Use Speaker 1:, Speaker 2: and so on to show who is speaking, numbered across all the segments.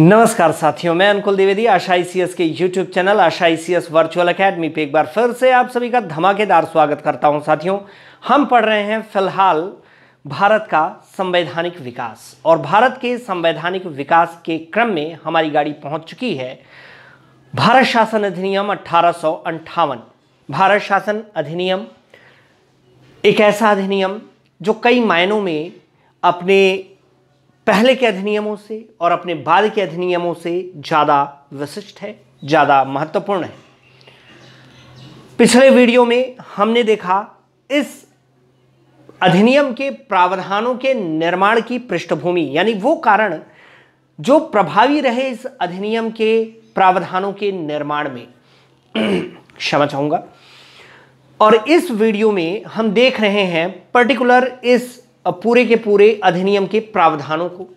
Speaker 1: नमस्कार साथियों मैं अनुकुल द्विवेदी आशा आई e के YouTube channel Asha I virtual academy पे एक बार फिर से आप सभी का धमाकेदार स्वागत करता हूं साथियों हम पढ़ रहे हैं फिलहाल भारत का संवैधानिक विकास और भारत के संवैधानिक विकास के क्रम में हमारी गाड़ी पहुंच चुकी है भारत शासन अधिनियम अट्ठारह भारत शासन अधिनियम एक ऐसा अधिनियम जो कई मायनों में अपने पहले के अधिनियमों से और अपने बाद के अधिनियमों से ज़्यादा विशिष्ट है ज़्यादा महत्वपूर्ण है पिछले वीडियो में हमने देखा इस अधिनियम के प्रावधानों के निर्माण की पृष्ठभूमि यानी वो कारण जो प्रभावी रहे इस अधिनियम के प्रावधानों के निर्माण में क्षमा चाहूंगा और इस वीडियो में हम देख रहे हैं पर्टिकुलर इस पूरे के पूरे अधिनियम के प्रावधानों को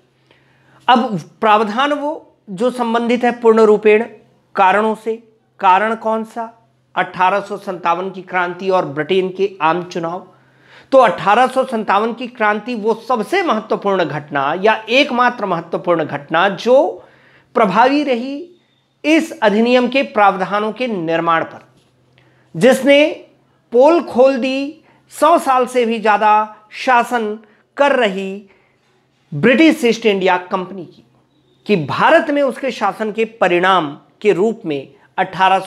Speaker 1: अब प्रावधान वो जो संबंधित है पूर्ण रूपेण कारणों से कारण कौन सा अठारह की क्रांति और ब्रिटेन के आम चुनाव तो अठारह की क्रांति वो सबसे महत्वपूर्ण घटना या एकमात्र महत्वपूर्ण घटना जो प्रभावी रही इस अधिनियम के प्रावधानों के निर्माण पर जिसने पोल खोल दी सौ साल से भी ज़्यादा शासन कर रही ब्रिटिश ईस्ट इंडिया कंपनी की कि भारत में उसके शासन के परिणाम के रूप में अठारह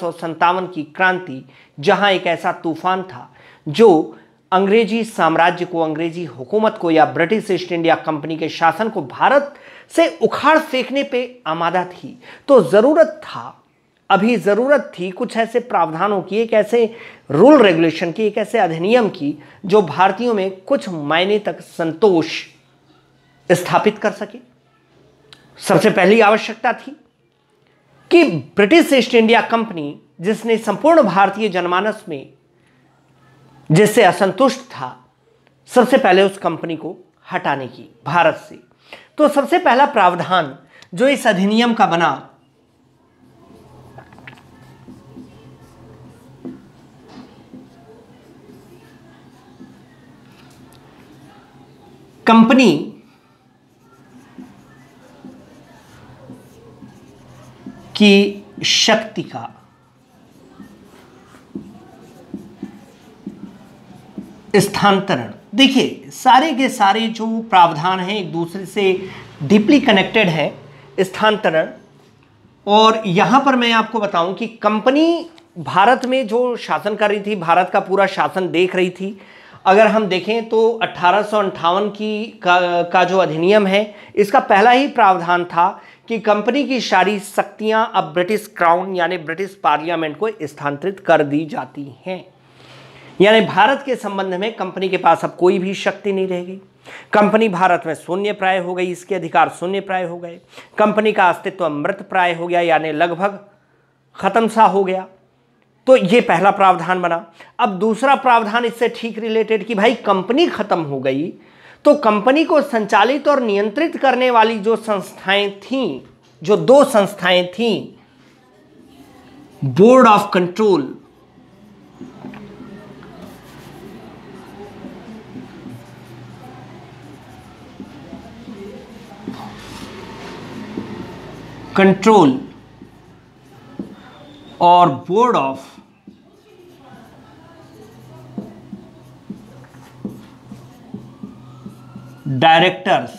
Speaker 1: की क्रांति जहां एक ऐसा तूफान था जो अंग्रेजी साम्राज्य को अंग्रेजी हुकूमत को या ब्रिटिश ईस्ट इंडिया कंपनी के शासन को भारत से उखाड़ फेंकने पे आमादा थी तो ज़रूरत था अभी ज़रूरत थी कुछ ऐसे प्रावधानों की एक ऐसे रूल रेगुलेशन की एक ऐसे अधिनियम की जो भारतीयों में कुछ मायने तक संतोष स्थापित कर सके सबसे पहली आवश्यकता थी कि ब्रिटिश ईस्ट इंडिया कंपनी जिसने संपूर्ण भारतीय जनमानस में जिससे असंतुष्ट था सबसे पहले उस कंपनी को हटाने की भारत से तो सबसे पहला प्रावधान जो इस अधिनियम का बना कंपनी की शक्ति का स्थानांतरण देखिए सारे के सारे जो प्रावधान हैं एक दूसरे से डीपली कनेक्टेड है स्थानांतरण और यहां पर मैं आपको बताऊं कि कंपनी भारत में जो शासन कर रही थी भारत का पूरा शासन देख रही थी अगर हम देखें तो अट्ठारह की का, का जो अधिनियम है इसका पहला ही प्रावधान था कि कंपनी की सारी शक्तियां अब ब्रिटिश क्राउन यानी ब्रिटिश पार्लियामेंट को स्थानांतरित कर दी जाती हैं यानी भारत के संबंध में कंपनी के पास अब कोई भी शक्ति नहीं रहेगी कंपनी भारत में शून्य प्राय हो गई इसके अधिकार शून्य प्राय हो गए कंपनी का अस्तित्व मृत प्राय हो गया यानी लगभग खत्म सा हो गया तो ये पहला प्रावधान बना अब दूसरा प्रावधान इससे ठीक रिलेटेड कि भाई कंपनी खत्म हो गई तो कंपनी को संचालित और नियंत्रित करने वाली जो संस्थाएं थी जो दो संस्थाएं थी बोर्ड ऑफ कंट्रोल कंट्रोल और बोर्ड ऑफ डायरेक्टर्स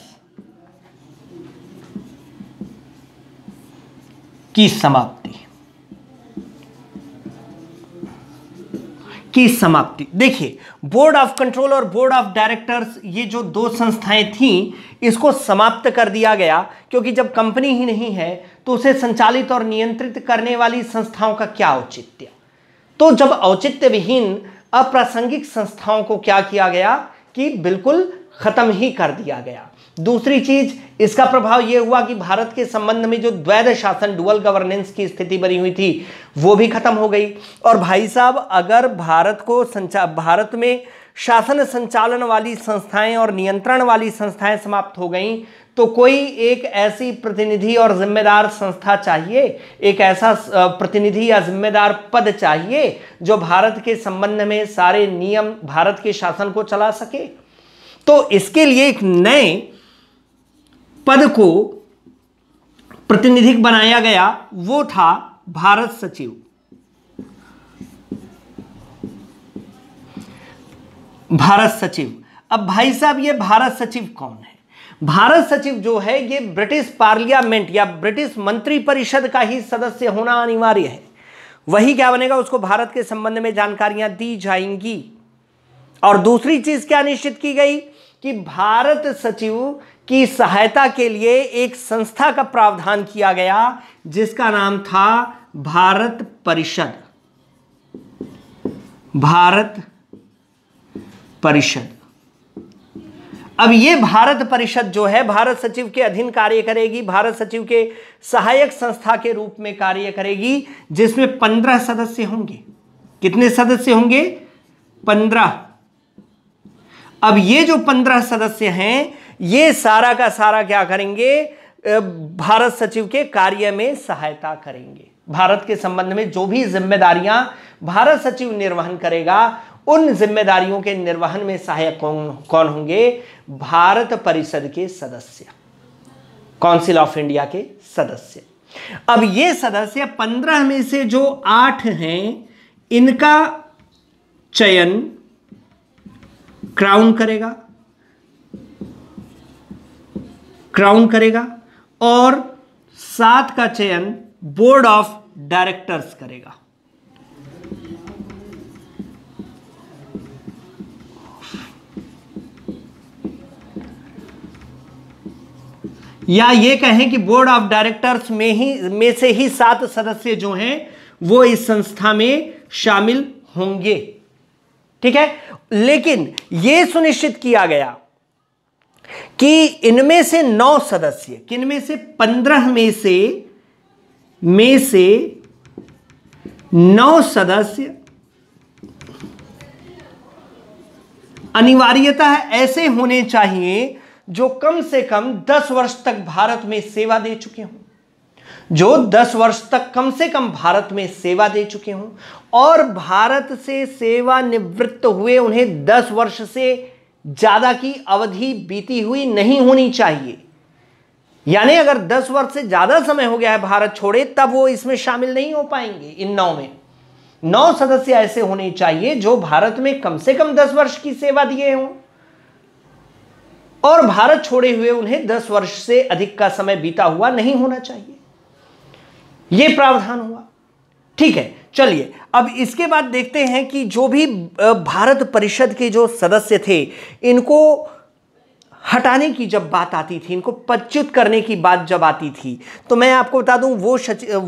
Speaker 1: की समाप्ति की समाप्ति देखिए बोर्ड ऑफ कंट्रोल और बोर्ड ऑफ डायरेक्टर्स ये जो दो संस्थाएं थीं इसको समाप्त कर दिया गया क्योंकि जब कंपनी ही नहीं है तो उसे संचालित और नियंत्रित करने वाली संस्थाओं का क्या औचित्य तो जब औचित्य विहीन अप्रासंगिक संस्थाओं को क्या किया गया कि बिल्कुल ख़त्म ही कर दिया गया दूसरी चीज इसका प्रभाव यह हुआ कि भारत के संबंध में जो द्वैध शासन डुअल गवर्नेंस की स्थिति बनी हुई थी वो भी खत्म हो गई और भाई साहब अगर भारत को संचा भारत में शासन संचालन वाली संस्थाएं और नियंत्रण वाली संस्थाएं समाप्त हो गईं तो कोई एक ऐसी प्रतिनिधि और जिम्मेदार संस्था चाहिए एक ऐसा प्रतिनिधि या जिम्मेदार पद चाहिए जो भारत के संबंध में सारे नियम भारत के शासन को चला सके तो इसके लिए एक नए पद को प्रतिनिधिक बनाया गया वो था भारत सचिव भारत सचिव अब भाई साहब ये भारत सचिव कौन है भारत सचिव जो है ये ब्रिटिश पार्लियामेंट या ब्रिटिश मंत्रिपरिषद का ही सदस्य होना अनिवार्य है वही क्या बनेगा उसको भारत के संबंध में जानकारियां दी जाएंगी और दूसरी चीज क्या निश्चित की गई कि भारत सचिव की सहायता के लिए एक संस्था का प्रावधान किया गया जिसका नाम था भारत परिषद भारत परिषद अब ये भारत परिषद जो है भारत सचिव के अधीन कार्य करेगी भारत सचिव के सहायक संस्था के रूप में कार्य करेगी जिसमें पंद्रह सदस्य होंगे कितने सदस्य होंगे पंद्रह अब ये जो पंद्रह सदस्य हैं ये सारा का सारा क्या करेंगे भारत सचिव के कार्य में सहायता करेंगे भारत के संबंध में जो भी जिम्मेदारियां भारत सचिव निर्वहन करेगा उन जिम्मेदारियों के निर्वहन में सहायक कौन कौन होंगे भारत परिषद के सदस्य काउंसिल ऑफ इंडिया के सदस्य अब ये सदस्य पंद्रह में से जो आठ हैं इनका चयन क्राउन करेगा क्राउन करेगा और सात का चयन बोर्ड ऑफ डायरेक्टर्स करेगा या ये कहें कि बोर्ड ऑफ डायरेक्टर्स में ही में से ही सात सदस्य जो हैं वो इस संस्था में शामिल होंगे ठीक है लेकिन यह सुनिश्चित किया गया कि इनमें से नौ सदस्य किनमें से पंद्रह में से में से नौ सदस्य अनिवार्यता है ऐसे होने चाहिए जो कम से कम दस वर्ष तक भारत में सेवा दे चुके हों जो 10 वर्ष तक कम से कम भारत में सेवा दे चुके हों और भारत से सेवा निवृत्त हुए उन्हें 10 वर्ष से ज़्यादा की अवधि बीती हुई नहीं होनी चाहिए यानी अगर 10 वर्ष से ज़्यादा समय हो गया है भारत छोड़े तब वो इसमें शामिल नहीं हो पाएंगे इन नौ में नौ सदस्य ऐसे होने चाहिए जो भारत में कम से कम दस वर्ष की सेवा दिए हों और भारत छोड़े हुए उन्हें दस वर्ष से अधिक का समय बीता हुआ नहीं होना चाहिए ये प्रावधान हुआ ठीक है चलिए अब इसके बाद देखते हैं कि जो भी भारत परिषद के जो सदस्य थे इनको हटाने की जब बात आती थी इनको पच्युत करने की बात जब आती थी तो मैं आपको बता दूं वो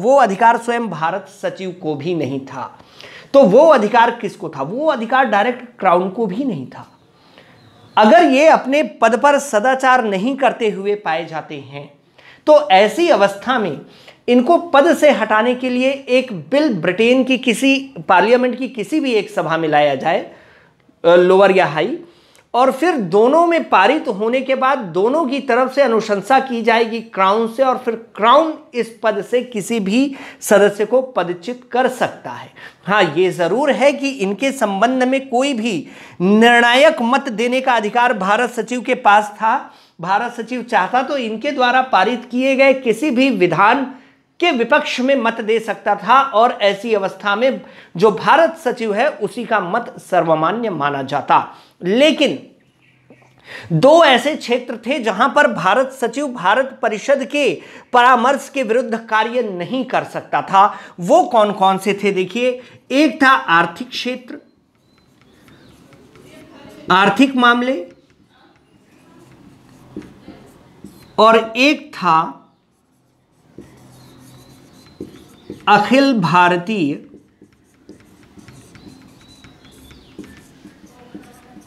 Speaker 1: वो अधिकार स्वयं भारत सचिव को भी नहीं था तो वो अधिकार किसको था वो अधिकार डायरेक्ट क्राउन को भी नहीं था अगर ये अपने पद पर सदाचार नहीं करते हुए पाए जाते हैं तो ऐसी अवस्था में इनको पद से हटाने के लिए एक बिल ब्रिटेन की किसी पार्लियामेंट की किसी भी एक सभा में लाया जाए लोअर या हाई और फिर दोनों में पारित होने के बाद दोनों की तरफ से अनुशंसा की जाएगी क्राउन से और फिर क्राउन इस पद से किसी भी सदस्य को पदचित कर सकता है हाँ ये ज़रूर है कि इनके संबंध में कोई भी निर्णायक मत देने का अधिकार भारत सचिव के पास था भारत सचिव चाहता तो इनके द्वारा पारित किए गए किसी भी विधान के विपक्ष में मत दे सकता था और ऐसी अवस्था में जो भारत सचिव है उसी का मत सर्वमान्य माना जाता लेकिन दो ऐसे क्षेत्र थे जहां पर भारत सचिव भारत परिषद के परामर्श के विरुद्ध कार्य नहीं कर सकता था वो कौन कौन से थे देखिए एक था आर्थिक क्षेत्र आर्थिक मामले और एक था अखिल भारतीय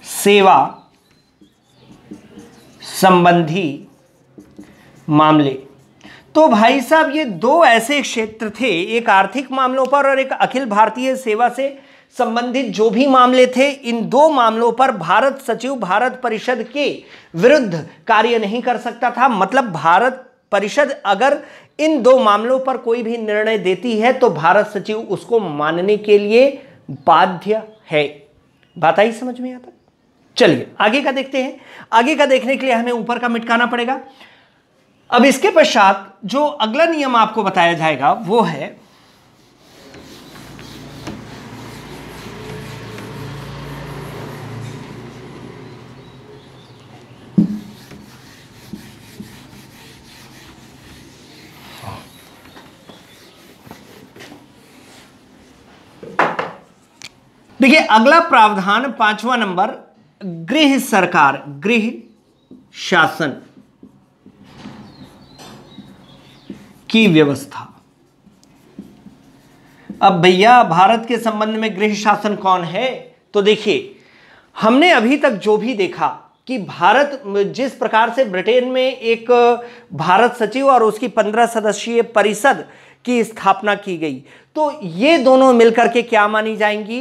Speaker 1: सेवा संबंधी मामले तो भाई साहब ये दो ऐसे क्षेत्र थे एक आर्थिक मामलों पर और एक अखिल भारतीय सेवा से संबंधित जो भी मामले थे इन दो मामलों पर भारत सचिव भारत परिषद के विरुद्ध कार्य नहीं कर सकता था मतलब भारत परिषद अगर इन दो मामलों पर कोई भी निर्णय देती है तो भारत सचिव उसको मानने के लिए बाध्य है बात आई समझ में आता चलिए आगे का देखते हैं आगे का देखने के लिए हमें ऊपर का मिटकाना पड़ेगा अब इसके पश्चात जो अगला नियम आपको बताया जाएगा वो है देखिए अगला प्रावधान पांचवा नंबर गृह सरकार गृह शासन की व्यवस्था अब भैया भारत के संबंध में गृह शासन कौन है तो देखिए हमने अभी तक जो भी देखा कि भारत जिस प्रकार से ब्रिटेन में एक भारत सचिव और उसकी पंद्रह सदस्यीय परिषद की स्थापना की गई तो ये दोनों मिलकर के क्या मानी जाएंगी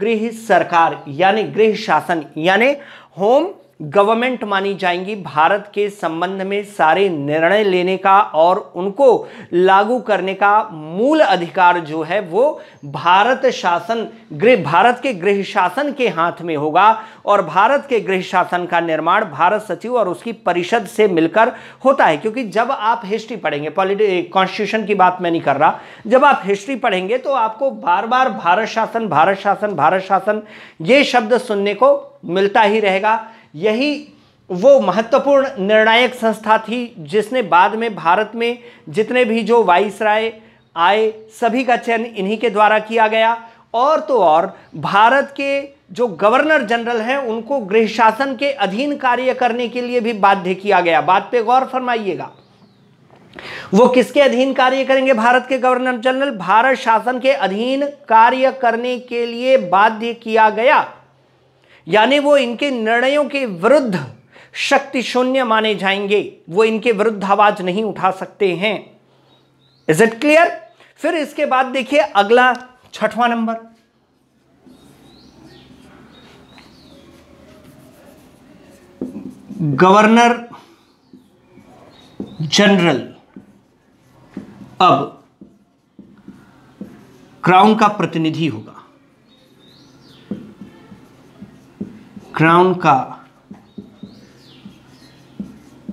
Speaker 1: गृह सरकार यानी गृह शासन यानी होम गवर्नमेंट मानी जाएंगी भारत के संबंध में सारे निर्णय लेने का और उनको लागू करने का मूल अधिकार जो है वो भारत शासन गृह भारत के गृह शासन के हाथ में होगा और भारत के गृह शासन का निर्माण भारत सचिव और उसकी परिषद से मिलकर होता है क्योंकि जब आप हिस्ट्री पढ़ेंगे कॉन्स्टिट्यूशन की बात मैं नहीं कर रहा जब आप हिस्ट्री पढ़ेंगे तो आपको बार बार भारत शासन भारत शासन भारत शासन ये शब्द सुनने को मिलता ही रहेगा यही वो महत्वपूर्ण निर्णायक संस्था थी जिसने बाद में भारत में जितने भी जो वाइस राय आए सभी का चयन इन्हीं के द्वारा किया गया और तो और भारत के जो गवर्नर जनरल हैं उनको गृह शासन के अधीन कार्य करने के लिए भी बाध्य किया गया बात पे गौर फरमाइएगा वो किसके अधीन कार्य करेंगे भारत के गवर्नर जनरल भारत शासन के अधीन कार्य करने के लिए बाध्य किया गया यानी वो इनके निर्णयों के विरुद्ध शक्ति शून्य माने जाएंगे वो इनके विरुद्ध आवाज नहीं उठा सकते हैं इज इट क्लियर फिर इसके बाद देखिए अगला छठवां नंबर गवर्नर जनरल अब क्राउन का प्रतिनिधि होगा क्राउन का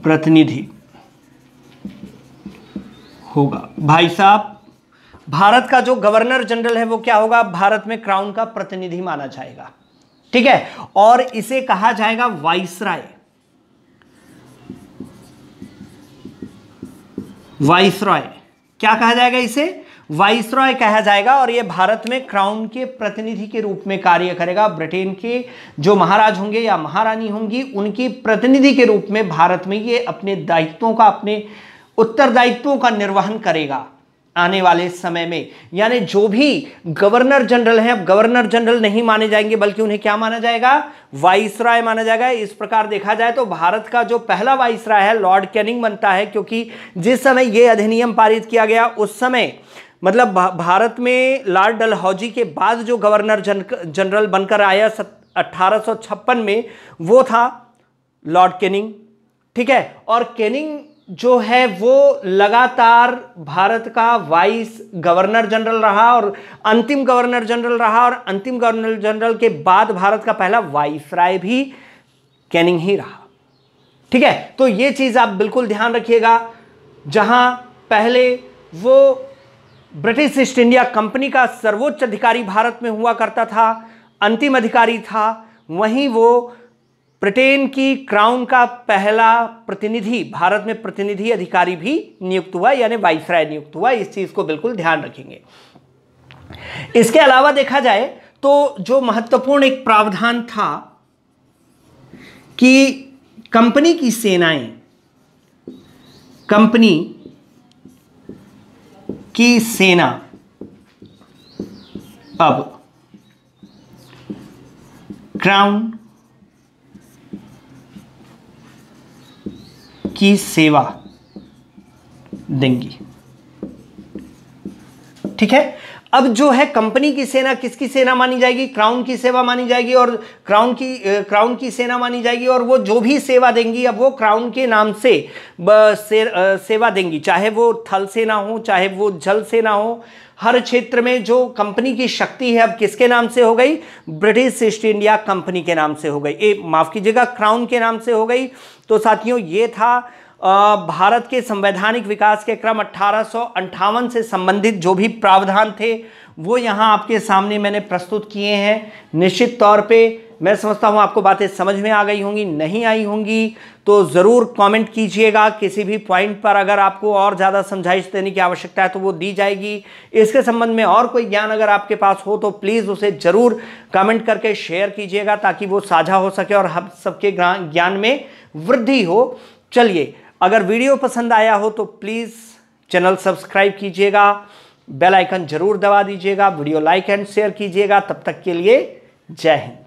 Speaker 1: प्रतिनिधि होगा भाई साहब भारत का जो गवर्नर जनरल है वो क्या होगा भारत में क्राउन का प्रतिनिधि माना जाएगा ठीक है और इसे कहा जाएगा वाइसराय वाइसराय क्या कहा जाएगा इसे वाइसरॉय कहा जाएगा और यह भारत में क्राउन के प्रतिनिधि के रूप में कार्य करेगा ब्रिटेन के जो महाराज होंगे या महारानी होंगी उनकी प्रतिनिधि के रूप में भारत में ये अपने दायित्वों का अपने उत्तरदायित्वों का निर्वहन करेगा आने वाले समय में यानी जो भी गवर्नर जनरल हैं अब गवर्नर जनरल नहीं माने जाएंगे बल्कि उन्हें क्या माना जाएगा वाइसराय माना जाएगा इस प्रकार देखा जाए तो भारत का जो पहला वाइसराय है लॉर्ड कैनिंग बनता है क्योंकि जिस समय यह अधिनियम पारित किया गया उस समय मतलब भारत में लॉर्ड डलहौजी के बाद जो गवर्नर जन, जनरल बनकर आया अट्ठारह में वो था लॉर्ड केनिंग ठीक है और केनिंग जो है वो लगातार भारत का वाइस गवर्नर जनरल रहा और अंतिम गवर्नर जनरल रहा और अंतिम गवर्नर जनरल के बाद भारत का पहला वाइस राय भी कैनिंग ही रहा ठीक है तो ये चीज़ आप बिल्कुल ध्यान रखिएगा जहां पहले वो ब्रिटिश ईस्ट इंडिया कंपनी का सर्वोच्च अधिकारी भारत में हुआ करता था अंतिम अधिकारी था वहीं वो ब्रिटेन की क्राउन का पहला प्रतिनिधि भारत में प्रतिनिधि अधिकारी भी नियुक्त हुआ यानी वाइसराय नियुक्त हुआ इस चीज़ को बिल्कुल ध्यान रखेंगे इसके अलावा देखा जाए तो जो महत्वपूर्ण एक प्रावधान था कि कंपनी की सेनाएं कंपनी की सेना अब क्राउन की सेवा देंगी ठीक है अब जो है कंपनी की सेना किसकी सेना मानी जाएगी क्राउन की सेवा मानी जाएगी और क्राउन की क्राउन की सेना मानी जाएगी और वो जो भी सेवा देंगी अब वो क्राउन के नाम से से सेवा देंगी चाहे वो थल सेना हो चाहे वो जल सेना हो हर क्षेत्र में जो कंपनी की शक्ति है अब किसके नाम से हो गई ब्रिटिश ईस्ट इंडिया कंपनी के नाम से हो गई ए माफ़ कीजिएगा क्राउन के नाम से हो गई तो साथियों ये था भारत के संवैधानिक विकास के क्रम अट्ठारह से संबंधित जो भी प्रावधान थे वो यहाँ आपके सामने मैंने प्रस्तुत किए हैं निश्चित तौर पे मैं समझता हूँ आपको बातें समझ में आ गई होंगी नहीं आई होंगी तो ज़रूर कमेंट कीजिएगा किसी भी पॉइंट पर अगर आपको और ज़्यादा समझाइश देने की आवश्यकता है तो वो दी जाएगी इसके संबंध में और कोई ज्ञान अगर आपके पास हो तो प्लीज़ उसे ज़रूर कमेंट करके शेयर कीजिएगा ताकि वो साझा हो सके और हम सबके ज्ञान में वृद्धि हो चलिए अगर वीडियो पसंद आया हो तो प्लीज़ चैनल सब्सक्राइब कीजिएगा बेल आइकन जरूर दबा दीजिएगा वीडियो लाइक एंड शेयर कीजिएगा तब तक के लिए जय हिंद